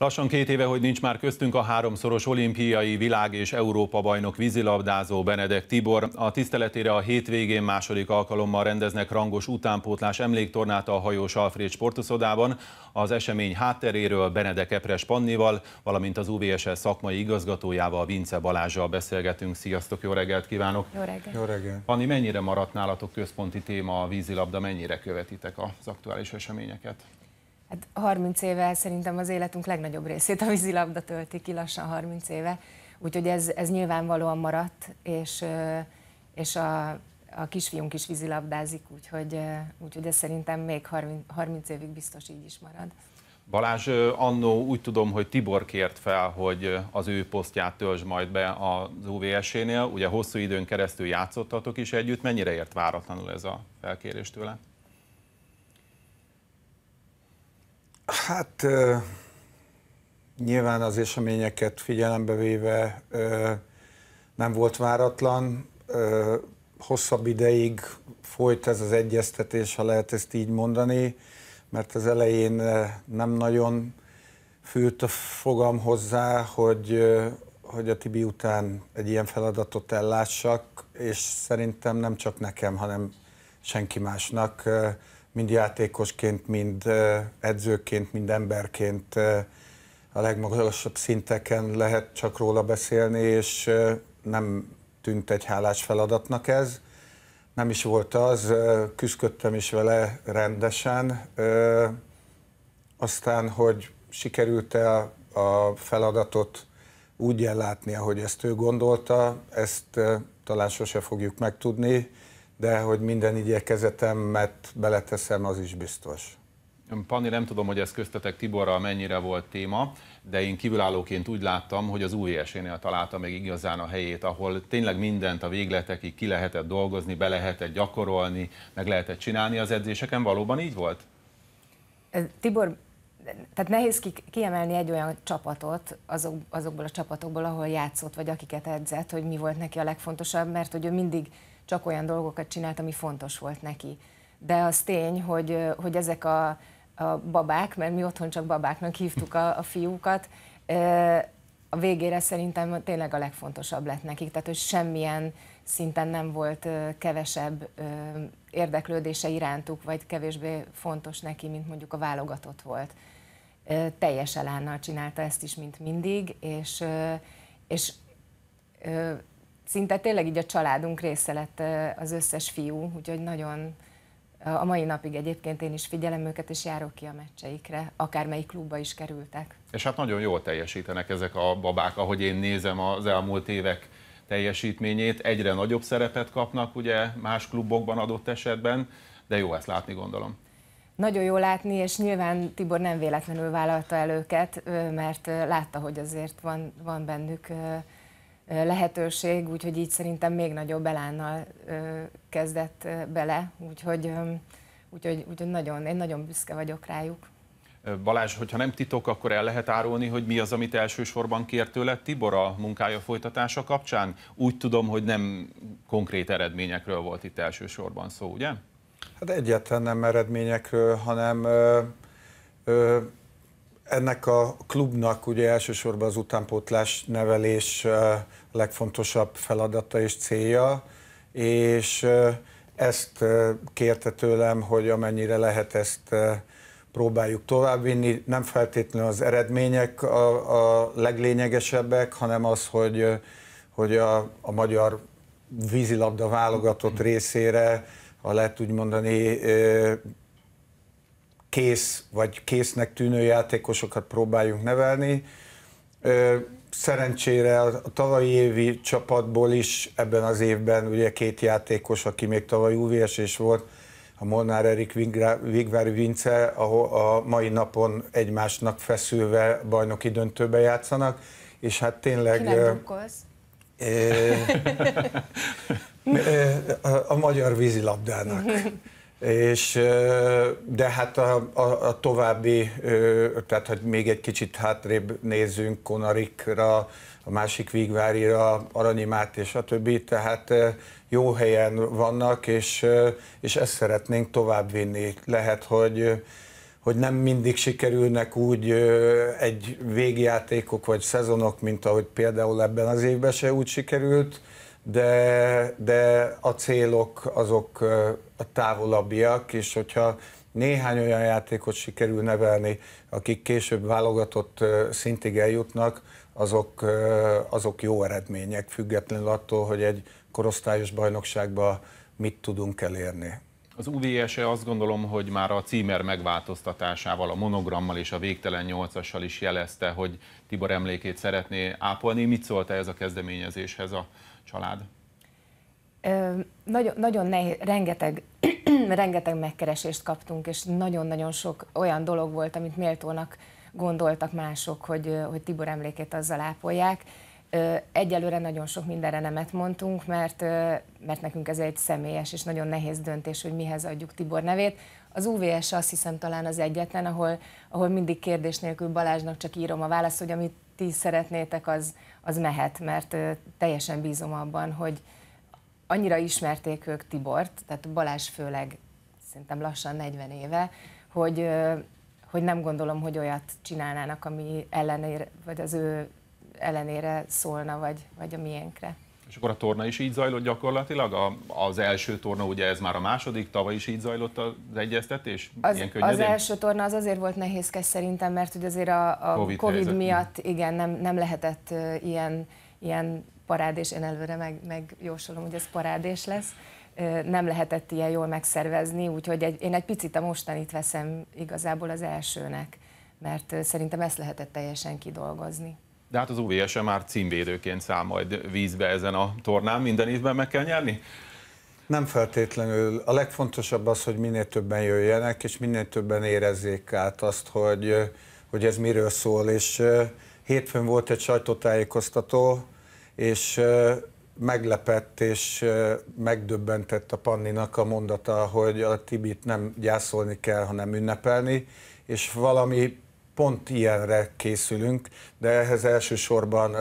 Lassan két éve, hogy nincs már köztünk a háromszoros olimpiai világ és Európa bajnok vízilabdázó Benedek Tibor. A tiszteletére a hétvégén második alkalommal rendeznek rangos utánpótlás emléktornát a hajós Alfred sportuszodában. Az esemény hátteréről Benedek Epres Pannival, valamint az UVSL szakmai igazgatójával Vince Balázsjal beszélgetünk. Sziasztok, jó reggelt kívánok! Jó reggelt! Jó reggelt. Panni, mennyire maradt nálatok központi téma a vízilabda, mennyire követitek az aktuális eseményeket? Hát 30 éve szerintem az életünk legnagyobb részét a vízilabda tölti ki, lassan 30 éve, úgyhogy ez, ez nyilvánvalóan maradt, és, és a, a kisfiunk is vízilabdázik, úgyhogy, úgyhogy ez szerintem még 30, 30 évig biztos így is marad. Balázs, annó úgy tudom, hogy Tibor kért fel, hogy az ő posztját töltsd majd be az UVS-nél. Ugye hosszú időn keresztül játszottatok is együtt. Mennyire ért váratlanul ez a felkérés tőle? Hát nyilván az eseményeket figyelembe véve nem volt váratlan. Hosszabb ideig folyt ez az egyeztetés, ha lehet ezt így mondani, mert az elején nem nagyon fült a fogam hozzá, hogy, hogy a Tibi után egy ilyen feladatot ellássak, és szerintem nem csak nekem, hanem senki másnak mind játékosként, mind edzőként, mind emberként a legmagasabb szinteken lehet csak róla beszélni, és nem tűnt egy hálás feladatnak ez. Nem is volt az, küzdködtem is vele rendesen. Aztán, hogy sikerült-e a feladatot úgy ellátni, ahogy ezt ő gondolta, ezt talán sose fogjuk megtudni de hogy minden igyekezetemet beleteszem, az is biztos. Panni, nem tudom, hogy ez köztetek Tiborral mennyire volt téma, de én kívülállóként úgy láttam, hogy az új esénél találta meg igazán a helyét, ahol tényleg mindent a végletekig ki lehetett dolgozni, be lehetett gyakorolni, meg lehetett csinálni az edzéseken. Valóban így volt? Tibor, tehát nehéz ki, kiemelni egy olyan csapatot azok, azokból a csapatokból, ahol játszott, vagy akiket edzett, hogy mi volt neki a legfontosabb, mert hogy ő mindig csak olyan dolgokat csinált, ami fontos volt neki. De az tény, hogy, hogy ezek a, a babák, mert mi otthon csak babáknak hívtuk a, a fiúkat, a végére szerintem tényleg a legfontosabb lett nekik, tehát hogy semmilyen szinten nem volt kevesebb érdeklődése irántuk, vagy kevésbé fontos neki, mint mondjuk a válogatott volt. Teljes elánnal csinálta ezt is, mint mindig, és, és szinte tényleg így a családunk része lett az összes fiú, úgyhogy nagyon a mai napig egyébként én is figyelem őket, és járok ki a meccseikre, akármelyik klubba is kerültek. És hát nagyon jól teljesítenek ezek a babák, ahogy én nézem az elmúlt évek teljesítményét, egyre nagyobb szerepet kapnak ugye más klubokban adott esetben, de jó ezt látni gondolom. Nagyon jó látni, és nyilván Tibor nem véletlenül vállalta el őket, mert látta, hogy azért van, van bennük lehetőség, úgyhogy így szerintem még nagyobb elánnal kezdett bele, úgyhogy, úgyhogy, úgyhogy nagyon, én nagyon büszke vagyok rájuk. Balázs, hogyha nem titok, akkor el lehet árulni, hogy mi az, amit elsősorban kért tőled Tibor a munkája folytatása kapcsán? Úgy tudom, hogy nem konkrét eredményekről volt itt elsősorban szó, ugye? Hát egyáltalán nem eredményekről, hanem ö, ö, ennek a klubnak ugye elsősorban az utánpótlás nevelés legfontosabb feladata és célja, és ezt kérte tőlem, hogy amennyire lehet ezt próbáljuk továbbvinni. Nem feltétlenül az eredmények a, a leglényegesebbek, hanem az, hogy, hogy a, a magyar vízilabda válogatott részére, ha lehet úgy mondani, kész vagy késznek tűnő játékosokat próbáljunk nevelni. Szerencsére a tavalyi évi csapatból is ebben az évben ugye két játékos, aki még tavaly UVS-és volt, a Molnár Erik Vigvár Vince, ahol a mai napon egymásnak feszülve bajnoki döntőbe játszanak, és hát tényleg... Kinek a magyar vízilabdának. És, de hát a, a, a további, tehát hogy még egy kicsit hátrébb nézzünk Konarikra, a másik Vígvárira, Aranyi a többi, Tehát jó helyen vannak, és, és ezt szeretnénk továbbvinni. Lehet, hogy hogy nem mindig sikerülnek úgy egy végjátékok vagy szezonok, mint ahogy például ebben az évben se úgy sikerült, de, de a célok azok a távolabbiak, és hogyha néhány olyan játékot sikerül nevelni, akik később válogatott szintig eljutnak, azok, azok jó eredmények, függetlenül attól, hogy egy korosztályos bajnokságban mit tudunk elérni. Az UVS -e azt gondolom, hogy már a címer megváltoztatásával, a monogrammal és a végtelen nyolcassal is jelezte, hogy Tibor emlékét szeretné ápolni. Mit szólt -e ez a kezdeményezéshez a család? Ö, nagyon, nagyon nehéz, rengeteg, rengeteg megkeresést kaptunk, és nagyon-nagyon sok olyan dolog volt, amit méltónak gondoltak mások, hogy, hogy Tibor emlékét azzal ápolják. Egyelőre nagyon sok mindenre nemet mondtunk, mert, mert nekünk ez egy személyes és nagyon nehéz döntés, hogy mihez adjuk Tibor nevét. Az UVS azt hiszem talán az egyetlen, ahol, ahol mindig kérdés nélkül Balázsnak csak írom a választ, hogy amit ti szeretnétek, az, az mehet, mert teljesen bízom abban, hogy annyira ismerték ők Tibort, tehát Balázs főleg szerintem lassan 40 éve, hogy, hogy nem gondolom, hogy olyat csinálnának, ami ellenére, vagy az ő ellenére szólna, vagy, vagy a miénkre. És akkor a torna is így zajlott gyakorlatilag? A, az első torna, ugye ez már a második, tavaly is így zajlott az egyeztetés? Az, az első torna az azért volt nehézkes szerintem, mert ugye azért a, a COVID, COVID miatt igen, nem, nem lehetett uh, ilyen, ilyen parádés, én előre meg, megjósolom, hogy ez parádés lesz, uh, nem lehetett ilyen jól megszervezni, úgyhogy egy, én egy picit a mostanit veszem igazából az elsőnek, mert uh, szerintem ezt lehetett teljesen kidolgozni de hát az UVS-e már címvédőként száll majd vízbe ezen a tornán, minden évben meg kell nyerni? Nem feltétlenül. A legfontosabb az, hogy minél többen jöjjenek, és minél többen érezzék át azt, hogy, hogy ez miről szól. És hétfőn volt egy sajtótájékoztató, és meglepett és megdöbbentett a Panninak a mondata, hogy a Tibit nem gyászolni kell, hanem ünnepelni, és valami pont ilyenre készülünk, de ehhez elsősorban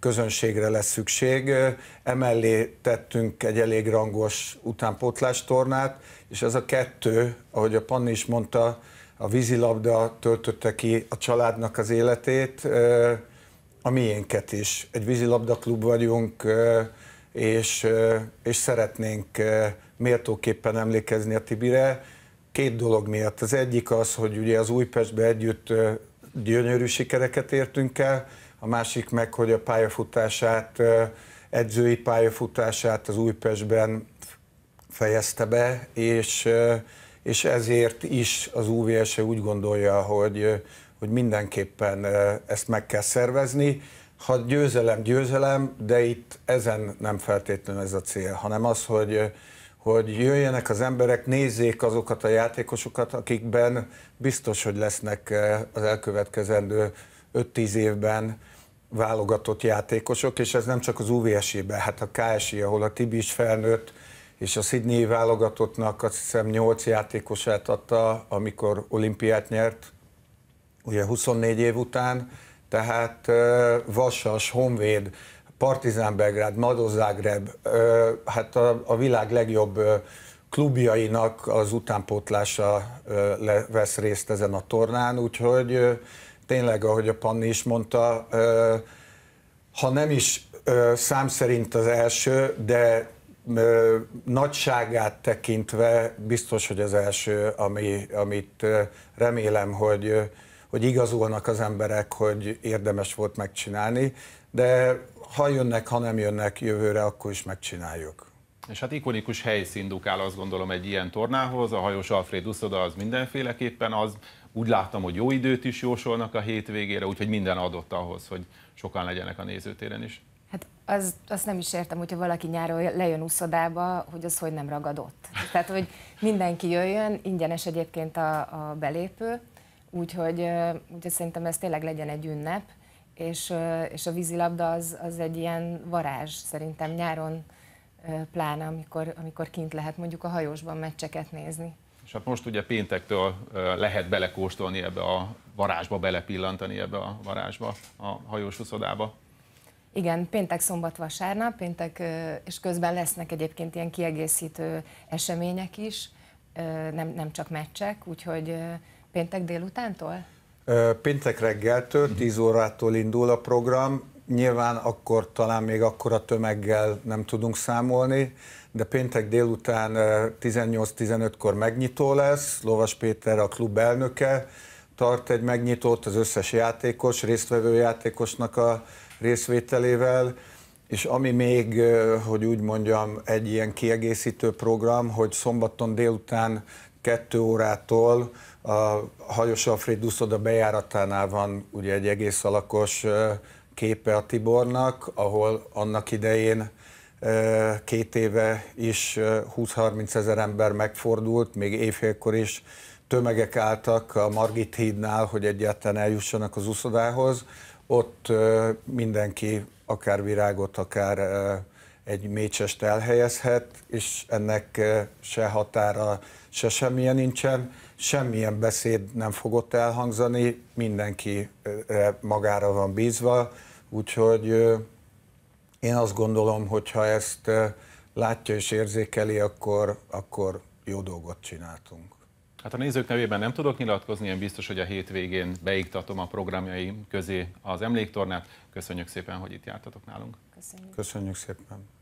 közönségre lesz szükség. Emellé tettünk egy elég rangos utánpótlás tornát, és ez a kettő, ahogy a Panni is mondta, a vízilabda töltötte ki a családnak az életét, a miénket is. Egy vízilabda klub vagyunk, és, és szeretnénk méltóképpen emlékezni a Tibire, két dolog miatt. Az egyik az, hogy ugye az Újpestbe együtt gyönyörű sikereket értünk el, a másik meg, hogy a pályafutását, edzői pályafutását az Újpestben fejezte be, és, és ezért is az UVS -e úgy gondolja, hogy, hogy mindenképpen ezt meg kell szervezni. Ha győzelem, győzelem, de itt ezen nem feltétlenül ez a cél, hanem az, hogy hogy jöjjenek az emberek, nézzék azokat a játékosokat, akikben biztos, hogy lesznek eh, az elkövetkezendő 5-10 évben válogatott játékosok, és ez nem csak az uvs ben hát a KSI, ahol a Tibi is felnőtt, és a Sydney válogatottnak azt hiszem 8 játékosát adta, amikor olimpiát nyert, ugye 24 év után, tehát eh, Vasas, Honvéd, Partizán Belgrád, Zagreb, hát a, a világ legjobb klubjainak az utánpótlása vesz részt ezen a tornán, úgyhogy tényleg, ahogy a Panni is mondta, ha nem is szám szerint az első, de nagyságát tekintve biztos, hogy az első, ami, amit remélem, hogy, hogy igazolnak az emberek, hogy érdemes volt megcsinálni, de ha jönnek, ha nem jönnek jövőre, akkor is megcsináljuk. És hát ikonikus helyszín dukál azt gondolom egy ilyen tornához, a hajós Alfred Uszoda az mindenféleképpen az, úgy láttam, hogy jó időt is jósolnak a hétvégére, úgyhogy minden adott ahhoz, hogy sokan legyenek a nézőtéren is. Hát az, azt nem is értem, hogyha valaki nyáron lejön úszodába, hogy az hogy nem ragadott. Tehát, hogy mindenki jöjjön, ingyenes egyébként a, a belépő, úgyhogy, úgyhogy szerintem ez tényleg legyen egy ünnep, és, és a vízilabda az, az egy ilyen varázs szerintem nyáron, pláne amikor, amikor kint lehet mondjuk a hajósban meccseket nézni. És hát most ugye péntektől lehet belekóstolni ebbe a varázsba, belepillantani ebbe a varázsba, a hajós huszodába. Igen, péntek, szombat, vasárnap, péntek, és közben lesznek egyébként ilyen kiegészítő események is, nem, nem csak meccsek, úgyhogy péntek délutántól? Péntek reggeltől, 10 mhm. órától indul a program, nyilván akkor talán még akkora tömeggel nem tudunk számolni, de péntek délután 18-15-kor megnyitó lesz, Lovas Péter a klub elnöke, tart egy megnyitót az összes játékos, résztvevő játékosnak a részvételével, és ami még, hogy úgy mondjam, egy ilyen kiegészítő program, hogy szombaton délután kettő órától a Hajos Alfred Duszoda bejáratánál van ugye egy egész alakos képe a Tibornak, ahol annak idején két éve is 20-30 ezer ember megfordult, még évfélkor is tömegek álltak a Margit hídnál, hogy egyáltalán eljussanak az úszodához. Ott mindenki akár virágot, akár egy mécsest elhelyezhet, és ennek eh, se határa, se semmilyen nincsen, semmilyen beszéd nem fogott elhangzani, mindenki eh, eh, magára van bízva, úgyhogy én azt gondolom, hogy ha ezt látja és érzékeli, akkor, akkor jó dolgot csináltunk. Hát a nézők nevében nem tudok nyilatkozni, én biztos, hogy a hétvégén beiktatom a programjaim közé az emléktornát. Köszönjük szépen, hogy itt jártatok nálunk. Köszönjük, Köszönjük szépen.